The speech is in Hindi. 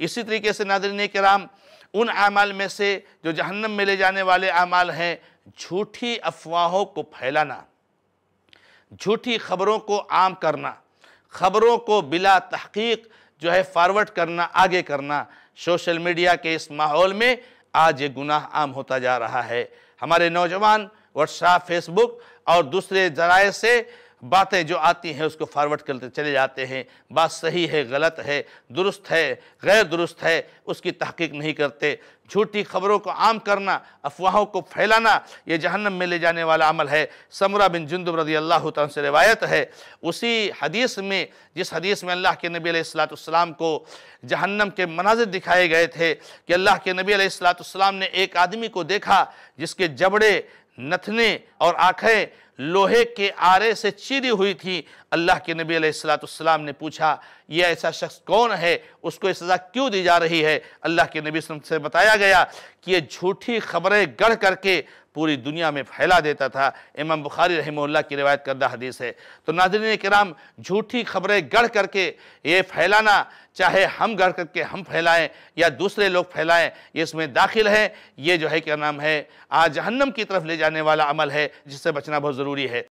इसी तरीके से नादरीन कराम उन अमाल में से जो जहन्नम में ले जाने वाले अमाल हैं झूठी अफवाहों को फैलाना झूठी खबरों को आम करना खबरों को बिला तहकीक जो है फॉरवर्ड करना आगे करना सोशल मीडिया के इस माहौल में आज ये गुनाह आम होता जा रहा है हमारे नौजवान व्हाट्सएप फेसबुक और दूसरे जराए से बातें जो आती हैं उसको फॉरवर्ड करते चले जाते हैं बात सही है गलत है दुरुस्त है गैर दुरुस्त है उसकी तहकीक नहीं करते झूठी खबरों को आम करना अफवाहों को फैलाना ये जहन्नम में ले जाने वाला अमल है समरा बिन जुंदब रजी अल्लाह से रवायत है उसी हदीस में जिस हदीस में अल्लाह के नबी सलाम को जहन्नम के मनाजिर दिखाए गए थे कि अल्लाह के नबी सलाम ने एक आदमी को देखा जिसके जबड़े नथने और आँखें लोहे के आरे से चिरी हुई थी अल्लाह के नबी अलैहिस्सलाम ने पूछा ये ऐसा शख्स कौन है उसको ये सज़ा क्यों दी जा रही है अल्लाह के नबी से बताया गया कि ये झूठी खबरें गढ़ करके पूरी दुनिया में फैला देता था इमाम बुखारी रहमल्ला की रिवायत करदा हदीस है तो नाजरीन कराम झूठी खबरें गढ़ करके ये फैलाना चाहे हम घर करके हम फैलाएं या दूसरे लोग फैलाएं ये इसमें दाखिल है ये जो है क्या नाम है आज जहन्नम की तरफ ले जाने वाला अमल है जिससे बचना बहुत ज़रूरी है